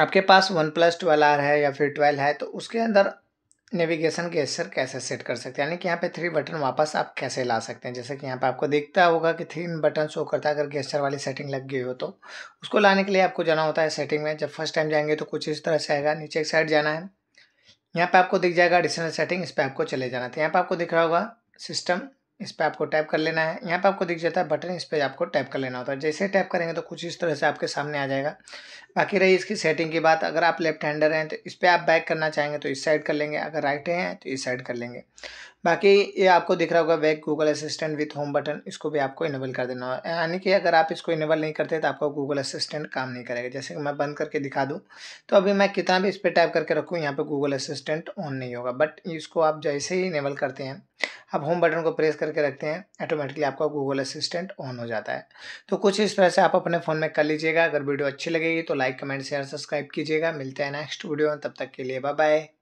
आपके पास one plus twelve R है या फिर ट्वेल्व है तो उसके अंदर नेविगेशन गेस्टर कैसे सेट कर सकते हैं यानी कि यहाँ पे थ्री बटन वापस आप कैसे ला सकते हैं जैसे कि यहाँ पे आपको दिखता होगा कि थ्री बटन शो करता है अगर गेस्टर वाली सेटिंग लग गई हो तो उसको लाने के लिए आपको जाना होता है सेटिंग में जब फर्स्ट टाइम जाएंगे तो कुछ इस तरह से आएगा नीचे एक साइड जाना है यहाँ पर आपको दिख जाएगा एडिशनल सेटिंग इस पर आपको चले जाना था तो यहाँ पर आपको दिख रहा होगा सिस्टम इस पर आपको टैप कर लेना है यहाँ पर आपको दिख जाता है बटन इस पर आपको टैप कर लेना होता है जैसे टैप करेंगे तो कुछ इस तरह से आपके सामने आ जाएगा बाकी रही इसकी सेटिंग की बात अगर आप लेफ्ट हैंडर हैं तो इस पर आप बैक करना चाहेंगे तो इस साइड कर लेंगे अगर राइट हैं तो इस साइड कर लेंगे बाकी ये आपको दिख रहा होगा back Google assistant with home button इसको भी आपको इनेबल कर देना होगा यानी कि अगर आप इसको इनेबल नहीं करते तो आपका गूगल असिस्टेंट काम नहीं करेगा जैसे कि मैं बंद करके दिखा दूँ तो अभी मैं कितना भी इस पर टाइप करके रखूँ यहाँ पर गूगल असिस्टेंट ऑन नहीं होगा बट इसको आप जैसे ही इनेबल करते हैं आप होम बटन को प्रेस करके रखते हैं ऑटोमेटिकली आपका गूगल असिस्टेंट ऑन हो जाता है तो कुछ इस तरह से आप अपने फ़ोन में कर लीजिएगा अगर वीडियो अच्छी लगेगी तो लाइक कमेंट शेयर सब्सक्राइब कीजिएगा मिलते हैं नेक्स्ट वीडियो में तब तक के लिए बाय बाय